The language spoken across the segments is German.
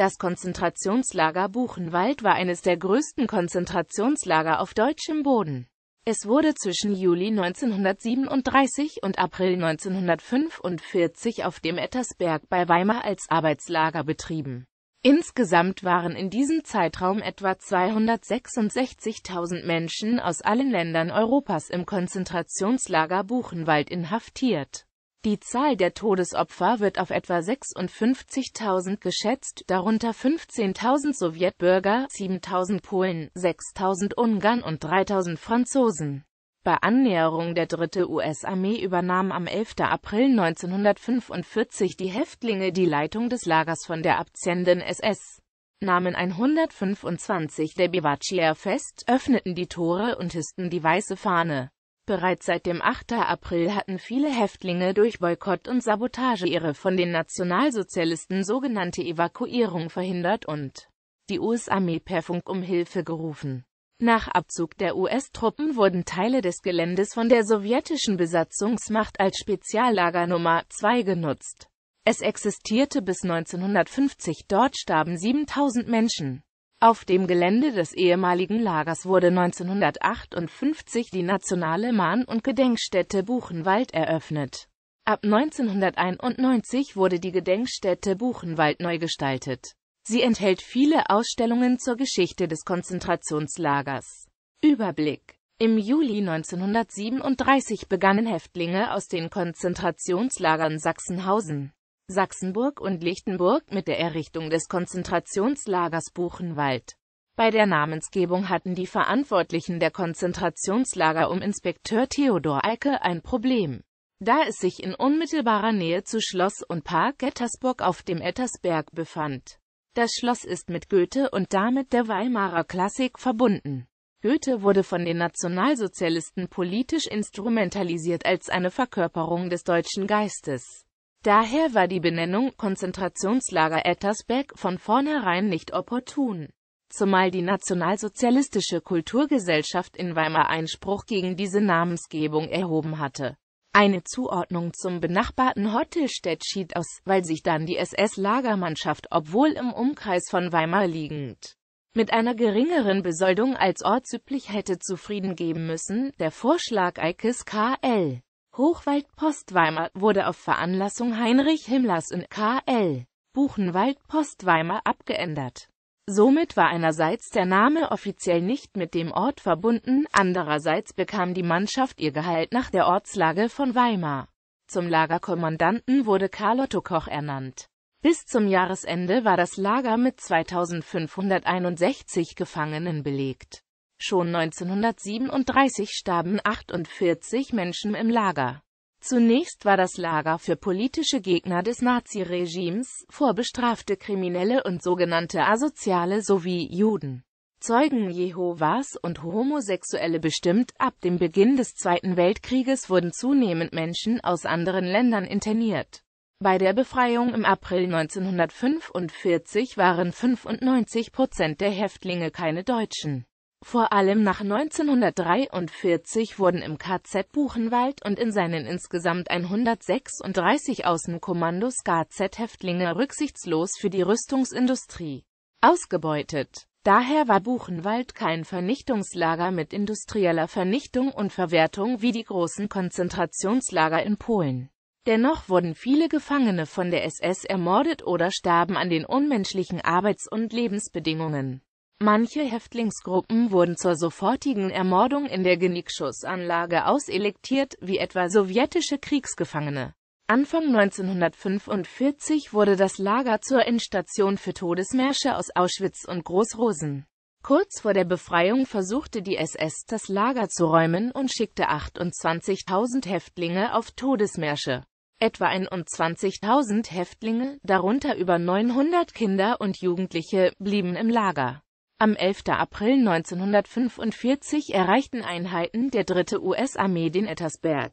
Das Konzentrationslager Buchenwald war eines der größten Konzentrationslager auf deutschem Boden. Es wurde zwischen Juli 1937 und April 1945 auf dem Ettersberg bei Weimar als Arbeitslager betrieben. Insgesamt waren in diesem Zeitraum etwa 266.000 Menschen aus allen Ländern Europas im Konzentrationslager Buchenwald inhaftiert. Die Zahl der Todesopfer wird auf etwa 56.000 geschätzt, darunter 15.000 Sowjetbürger, 7.000 Polen, 6.000 Ungarn und 3.000 Franzosen. Bei Annäherung der dritte US-Armee übernahm am 11. April 1945 die Häftlinge die Leitung des Lagers von der abziehenden SS, nahmen 125 der Bivacier fest, öffneten die Tore und hissten die weiße Fahne. Bereits seit dem 8. April hatten viele Häftlinge durch Boykott und Sabotage ihre von den Nationalsozialisten sogenannte Evakuierung verhindert und die US-Armee per Funk um Hilfe gerufen. Nach Abzug der US-Truppen wurden Teile des Geländes von der sowjetischen Besatzungsmacht als Speziallager Nummer 2 genutzt. Es existierte bis 1950, dort starben 7000 Menschen. Auf dem Gelände des ehemaligen Lagers wurde 1958 die nationale Mahn- und Gedenkstätte Buchenwald eröffnet. Ab 1991 wurde die Gedenkstätte Buchenwald neu gestaltet. Sie enthält viele Ausstellungen zur Geschichte des Konzentrationslagers. Überblick Im Juli 1937 begannen Häftlinge aus den Konzentrationslagern Sachsenhausen, Sachsenburg und Lichtenburg mit der Errichtung des Konzentrationslagers Buchenwald. Bei der Namensgebung hatten die Verantwortlichen der Konzentrationslager um Inspekteur Theodor Eike ein Problem. Da es sich in unmittelbarer Nähe zu Schloss und Park Ettersburg auf dem Ettersberg befand. Das Schloss ist mit Goethe und damit der Weimarer Klassik verbunden. Goethe wurde von den Nationalsozialisten politisch instrumentalisiert als eine Verkörperung des deutschen Geistes. Daher war die Benennung Konzentrationslager Ettersberg von vornherein nicht opportun, zumal die nationalsozialistische Kulturgesellschaft in Weimar Einspruch gegen diese Namensgebung erhoben hatte. Eine Zuordnung zum benachbarten Hottelstedt schied aus, weil sich dann die SS-Lagermannschaft, obwohl im Umkreis von Weimar liegend, mit einer geringeren Besoldung als ortsüblich hätte zufrieden geben müssen, der Vorschlag Eikes K.L. Hochwald Postweimar wurde auf Veranlassung Heinrich Himmlers in K.L. Buchenwald Postweimar abgeändert. Somit war einerseits der Name offiziell nicht mit dem Ort verbunden, andererseits bekam die Mannschaft ihr Gehalt nach der Ortslage von Weimar. Zum Lagerkommandanten wurde Karl Otto Koch ernannt. Bis zum Jahresende war das Lager mit 2561 Gefangenen belegt. Schon 1937 starben 48 Menschen im Lager. Zunächst war das Lager für politische Gegner des Naziregimes, vorbestrafte Kriminelle und sogenannte Asoziale sowie Juden. Zeugen Jehovas und Homosexuelle bestimmt. Ab dem Beginn des Zweiten Weltkrieges wurden zunehmend Menschen aus anderen Ländern interniert. Bei der Befreiung im April 1945 waren 95 Prozent der Häftlinge keine Deutschen. Vor allem nach 1943 wurden im KZ Buchenwald und in seinen insgesamt 136 Außenkommandos KZ-Häftlinge rücksichtslos für die Rüstungsindustrie ausgebeutet. Daher war Buchenwald kein Vernichtungslager mit industrieller Vernichtung und Verwertung wie die großen Konzentrationslager in Polen. Dennoch wurden viele Gefangene von der SS ermordet oder starben an den unmenschlichen Arbeits- und Lebensbedingungen. Manche Häftlingsgruppen wurden zur sofortigen Ermordung in der Genickschussanlage auselektiert, wie etwa sowjetische Kriegsgefangene. Anfang 1945 wurde das Lager zur Endstation für Todesmärsche aus Auschwitz und Großrosen. Kurz vor der Befreiung versuchte die SS das Lager zu räumen und schickte 28.000 Häftlinge auf Todesmärsche. Etwa 21.000 Häftlinge, darunter über 900 Kinder und Jugendliche, blieben im Lager. Am 11. April 1945 erreichten Einheiten der 3. US-Armee den Ettersberg.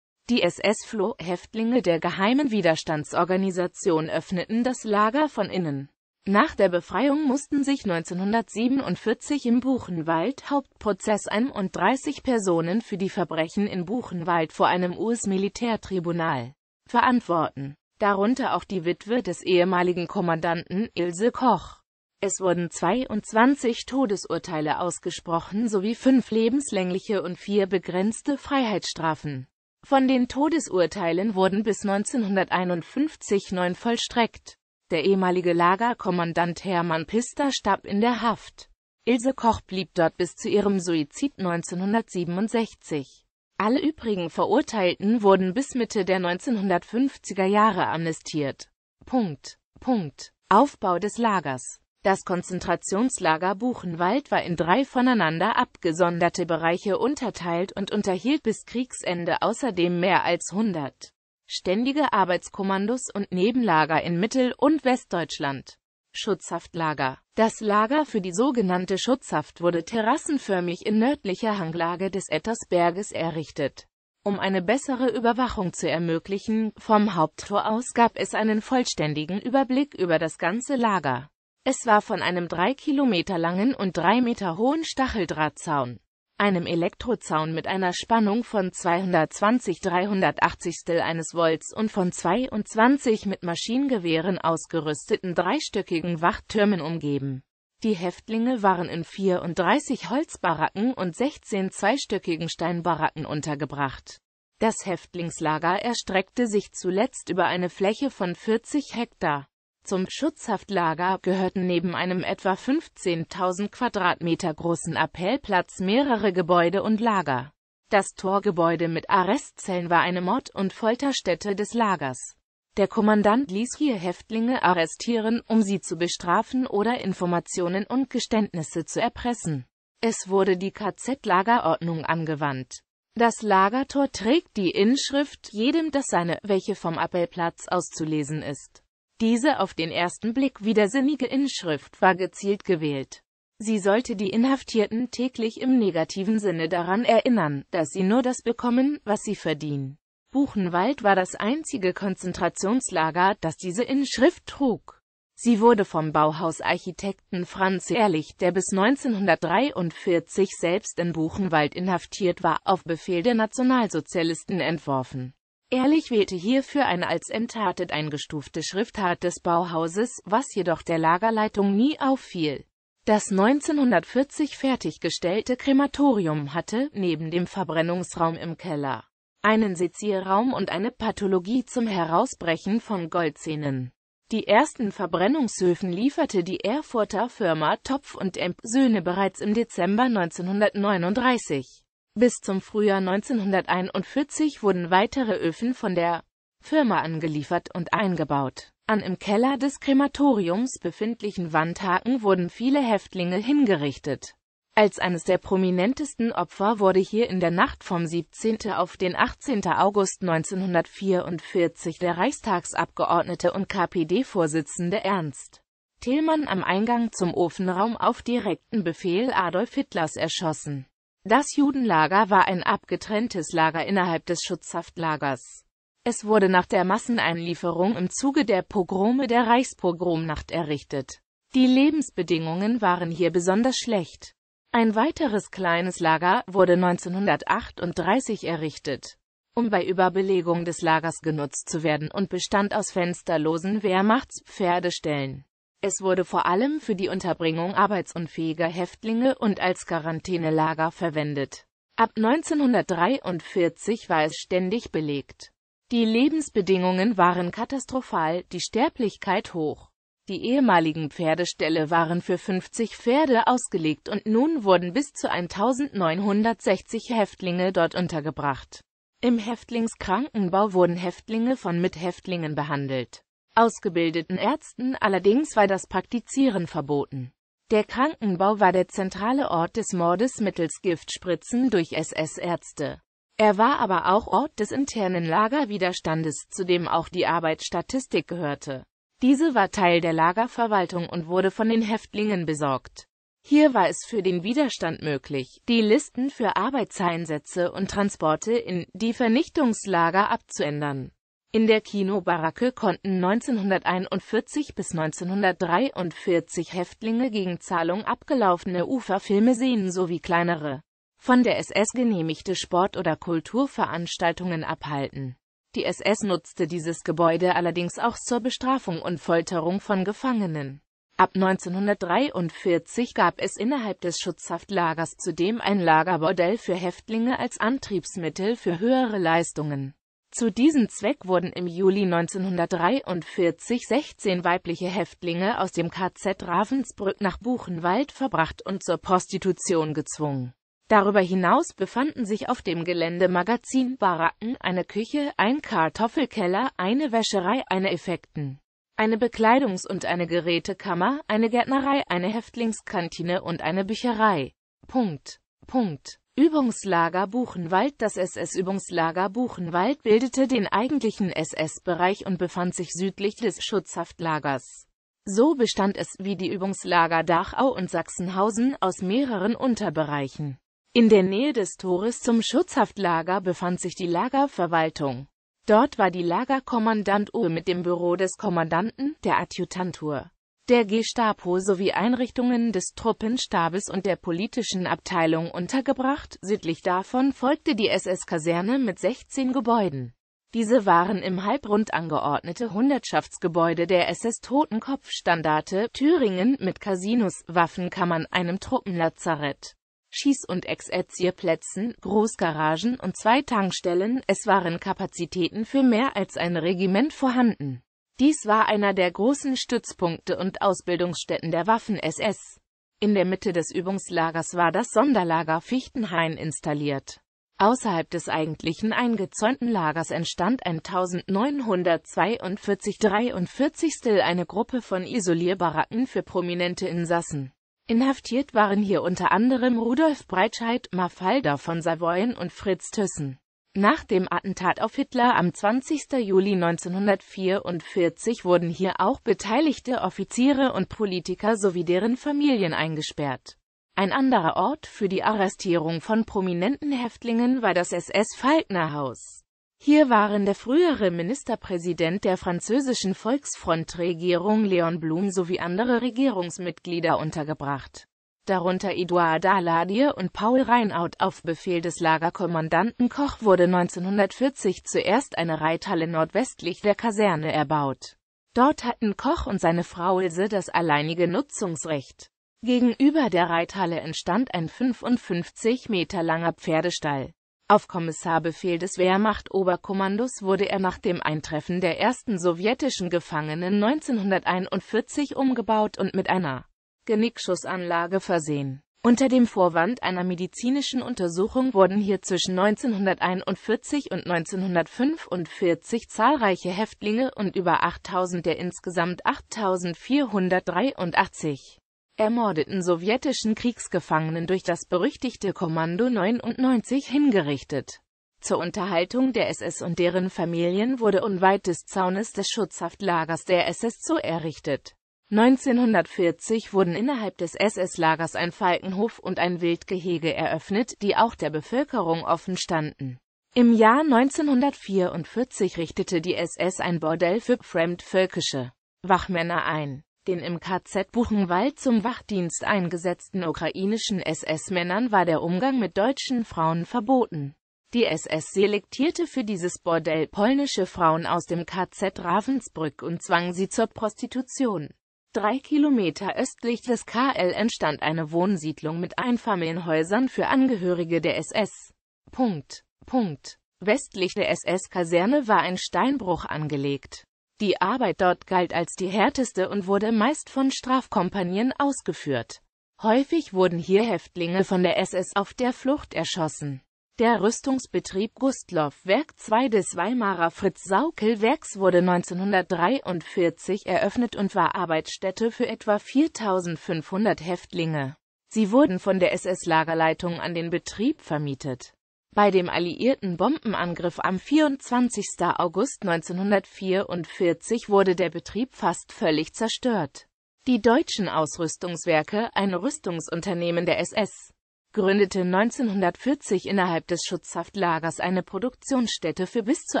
Die SS-Floh-Häftlinge der geheimen Widerstandsorganisation öffneten das Lager von innen. Nach der Befreiung mussten sich 1947 im Buchenwald Hauptprozess 31 Personen für die Verbrechen in Buchenwald vor einem US-Militärtribunal verantworten, darunter auch die Witwe des ehemaligen Kommandanten Ilse Koch. Es wurden 22 Todesurteile ausgesprochen sowie fünf lebenslängliche und vier begrenzte Freiheitsstrafen. Von den Todesurteilen wurden bis 1951 neun vollstreckt. Der ehemalige Lagerkommandant Hermann Pister starb in der Haft. Ilse Koch blieb dort bis zu ihrem Suizid 1967. Alle übrigen Verurteilten wurden bis Mitte der 1950er Jahre amnestiert. Punkt. Punkt. Aufbau des Lagers das Konzentrationslager Buchenwald war in drei voneinander abgesonderte Bereiche unterteilt und unterhielt bis Kriegsende außerdem mehr als 100 ständige Arbeitskommandos und Nebenlager in Mittel- und Westdeutschland. Schutzhaftlager Das Lager für die sogenannte Schutzhaft wurde terrassenförmig in nördlicher Hanglage des Ettersberges errichtet. Um eine bessere Überwachung zu ermöglichen, vom Haupttor aus gab es einen vollständigen Überblick über das ganze Lager. Es war von einem drei Kilometer langen und drei Meter hohen Stacheldrahtzaun, einem Elektrozaun mit einer Spannung von 220/380 eines Volts und von 22 mit Maschinengewehren ausgerüsteten dreistöckigen Wachtürmen umgeben. Die Häftlinge waren in 34 Holzbaracken und 16 zweistöckigen Steinbaracken untergebracht. Das Häftlingslager erstreckte sich zuletzt über eine Fläche von 40 Hektar zum Schutzhaftlager gehörten neben einem etwa 15.000 Quadratmeter großen Appellplatz mehrere Gebäude und Lager. Das Torgebäude mit Arrestzellen war eine Mord- und Folterstätte des Lagers. Der Kommandant ließ hier Häftlinge arrestieren, um sie zu bestrafen oder Informationen und Geständnisse zu erpressen. Es wurde die KZ-Lagerordnung angewandt. Das Lagertor trägt die Inschrift jedem das seine, welche vom Appellplatz auszulesen ist. Diese auf den ersten Blick widersinnige Inschrift war gezielt gewählt. Sie sollte die Inhaftierten täglich im negativen Sinne daran erinnern, dass sie nur das bekommen, was sie verdienen. Buchenwald war das einzige Konzentrationslager, das diese Inschrift trug. Sie wurde vom Bauhausarchitekten Franz Ehrlich, der bis 1943 selbst in Buchenwald inhaftiert war, auf Befehl der Nationalsozialisten entworfen. Ehrlich wählte hierfür eine als enttartet eingestufte Schriftart des Bauhauses, was jedoch der Lagerleitung nie auffiel. Das 1940 fertiggestellte Krematorium hatte, neben dem Verbrennungsraum im Keller, einen Sezierraum und eine Pathologie zum Herausbrechen von Goldzähnen. Die ersten Verbrennungshöfen lieferte die Erfurter Firma Topf und Emp Söhne bereits im Dezember 1939. Bis zum Frühjahr 1941 wurden weitere Öfen von der Firma angeliefert und eingebaut. An im Keller des Krematoriums befindlichen Wandhaken wurden viele Häftlinge hingerichtet. Als eines der prominentesten Opfer wurde hier in der Nacht vom 17. auf den 18. August 1944 der Reichstagsabgeordnete und KPD-Vorsitzende Ernst Thälmann am Eingang zum Ofenraum auf direkten Befehl Adolf Hitlers erschossen das Judenlager war ein abgetrenntes Lager innerhalb des Schutzhaftlagers. Es wurde nach der Masseneinlieferung im Zuge der Pogrome der Reichspogromnacht errichtet. Die Lebensbedingungen waren hier besonders schlecht. Ein weiteres kleines Lager wurde 1938 errichtet, um bei Überbelegung des Lagers genutzt zu werden und bestand aus fensterlosen Wehrmachtspferdeställen. Es wurde vor allem für die Unterbringung arbeitsunfähiger Häftlinge und als Quarantänelager verwendet. Ab 1943 war es ständig belegt. Die Lebensbedingungen waren katastrophal, die Sterblichkeit hoch. Die ehemaligen Pferdeställe waren für 50 Pferde ausgelegt und nun wurden bis zu 1960 Häftlinge dort untergebracht. Im Häftlingskrankenbau wurden Häftlinge von Mithäftlingen behandelt ausgebildeten Ärzten, allerdings war das Praktizieren verboten. Der Krankenbau war der zentrale Ort des Mordes mittels Giftspritzen durch SS-Ärzte. Er war aber auch Ort des internen Lagerwiderstandes, zu dem auch die Arbeitsstatistik gehörte. Diese war Teil der Lagerverwaltung und wurde von den Häftlingen besorgt. Hier war es für den Widerstand möglich, die Listen für Arbeitseinsätze und Transporte in die Vernichtungslager abzuändern. In der Kinobaracke konnten 1941 bis 1943 Häftlinge gegen Zahlung abgelaufene Uferfilme sehen sowie kleinere, von der SS genehmigte Sport- oder Kulturveranstaltungen abhalten. Die SS nutzte dieses Gebäude allerdings auch zur Bestrafung und Folterung von Gefangenen. Ab 1943 gab es innerhalb des Schutzhaftlagers zudem ein Lagerbordell für Häftlinge als Antriebsmittel für höhere Leistungen. Zu diesem Zweck wurden im Juli 1943 16 weibliche Häftlinge aus dem KZ Ravensbrück nach Buchenwald verbracht und zur Prostitution gezwungen. Darüber hinaus befanden sich auf dem Gelände Magazin, Baracken, eine Küche, ein Kartoffelkeller, eine Wäscherei, eine Effekten, eine Bekleidungs- und eine Gerätekammer, eine Gärtnerei, eine Häftlingskantine und eine Bücherei. Punkt. Punkt. Übungslager Buchenwald Das SS-Übungslager Buchenwald bildete den eigentlichen SS-Bereich und befand sich südlich des Schutzhaftlagers. So bestand es, wie die Übungslager Dachau und Sachsenhausen, aus mehreren Unterbereichen. In der Nähe des Tores zum Schutzhaftlager befand sich die Lagerverwaltung. Dort war die Lagerkommandant Uhr mit dem Büro des Kommandanten, der Adjutantur der Gestapo sowie Einrichtungen des Truppenstabes und der politischen Abteilung untergebracht, südlich davon folgte die SS-Kaserne mit 16 Gebäuden. Diese waren im Halbrund angeordnete Hundertschaftsgebäude der SS-Totenkopfstandarte Thüringen mit Casinos, Waffenkammern, einem Truppenlazarett, Schieß- und Exerzierplätzen, Großgaragen und zwei Tankstellen, es waren Kapazitäten für mehr als ein Regiment vorhanden. Dies war einer der großen Stützpunkte und Ausbildungsstätten der Waffen-SS. In der Mitte des Übungslagers war das Sonderlager Fichtenhain installiert. Außerhalb des eigentlichen eingezäunten Lagers entstand ein 1942-43 eine Gruppe von Isolierbaracken für prominente Insassen. Inhaftiert waren hier unter anderem Rudolf Breitscheid, Mafalda von Savoyen und Fritz Thyssen. Nach dem Attentat auf Hitler am 20. Juli 1944 wurden hier auch beteiligte Offiziere und Politiker sowie deren Familien eingesperrt. Ein anderer Ort für die Arrestierung von prominenten Häftlingen war das SS-Falkner-Haus. Hier waren der frühere Ministerpräsident der französischen Volksfrontregierung Leon Blum sowie andere Regierungsmitglieder untergebracht darunter Eduard Daladier und Paul Reinaut Auf Befehl des Lagerkommandanten Koch wurde 1940 zuerst eine Reithalle nordwestlich der Kaserne erbaut. Dort hatten Koch und seine Frau Ilse das alleinige Nutzungsrecht. Gegenüber der Reithalle entstand ein 55 Meter langer Pferdestall. Auf Kommissarbefehl des Wehrmacht-Oberkommandos wurde er nach dem Eintreffen der ersten sowjetischen Gefangenen 1941 umgebaut und mit einer Genickschussanlage versehen. Unter dem Vorwand einer medizinischen Untersuchung wurden hier zwischen 1941 und 1945 zahlreiche Häftlinge und über 8000 der insgesamt 8483 ermordeten sowjetischen Kriegsgefangenen durch das berüchtigte Kommando 99 hingerichtet. Zur Unterhaltung der SS und deren Familien wurde unweit des Zaunes des Schutzhaftlagers der SS zu errichtet 1940 wurden innerhalb des SS-Lagers ein Falkenhof und ein Wildgehege eröffnet, die auch der Bevölkerung offen standen. Im Jahr 1944 richtete die SS ein Bordell für fremdvölkische Wachmänner ein. Den im KZ Buchenwald zum Wachdienst eingesetzten ukrainischen SS-Männern war der Umgang mit deutschen Frauen verboten. Die SS selektierte für dieses Bordell polnische Frauen aus dem KZ Ravensbrück und zwang sie zur Prostitution. Drei Kilometer östlich des KL entstand eine Wohnsiedlung mit Einfamilienhäusern für Angehörige der SS. Punkt. Punkt. Westlich der SS-Kaserne war ein Steinbruch angelegt. Die Arbeit dort galt als die härteste und wurde meist von Strafkompanien ausgeführt. Häufig wurden hier Häftlinge von der SS auf der Flucht erschossen. Der Rüstungsbetrieb Gustloff-Werk 2 des Weimarer Fritz-Saukel-Werks wurde 1943 eröffnet und war Arbeitsstätte für etwa 4500 Häftlinge. Sie wurden von der SS-Lagerleitung an den Betrieb vermietet. Bei dem alliierten Bombenangriff am 24. August 1944 wurde der Betrieb fast völlig zerstört. Die deutschen Ausrüstungswerke, ein Rüstungsunternehmen der SS, gründete 1940 innerhalb des Schutzhaftlagers eine Produktionsstätte für bis zu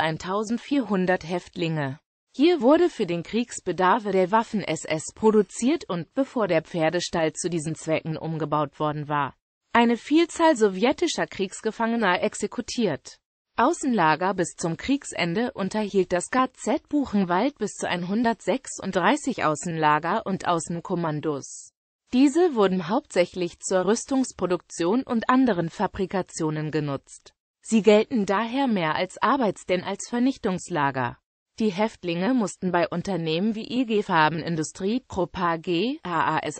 1400 Häftlinge. Hier wurde für den Kriegsbedarf der Waffen-SS produziert und, bevor der Pferdestall zu diesen Zwecken umgebaut worden war, eine Vielzahl sowjetischer Kriegsgefangener exekutiert. Außenlager bis zum Kriegsende unterhielt das KZ Buchenwald bis zu 136 Außenlager und Außenkommandos. Diese wurden hauptsächlich zur Rüstungsproduktion und anderen Fabrikationen genutzt. Sie gelten daher mehr als Arbeits- denn als Vernichtungslager. Die Häftlinge mussten bei Unternehmen wie IG e Farbenindustrie, Krupp AG, AAS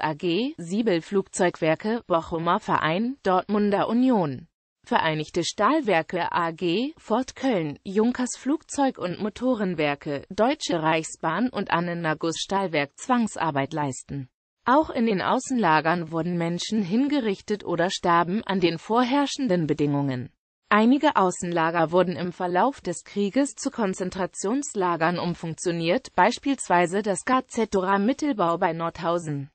Siebel Flugzeugwerke, Bochumer Verein, Dortmunder Union, Vereinigte Stahlwerke AG, Fort Köln, Junkers Flugzeug- und Motorenwerke, Deutsche Reichsbahn und Annenagus Stahlwerk Zwangsarbeit leisten auch in den Außenlagern wurden Menschen hingerichtet oder starben an den vorherrschenden Bedingungen. Einige Außenlager wurden im Verlauf des Krieges zu Konzentrationslagern umfunktioniert, beispielsweise das KZ Dora Mittelbau bei Nordhausen.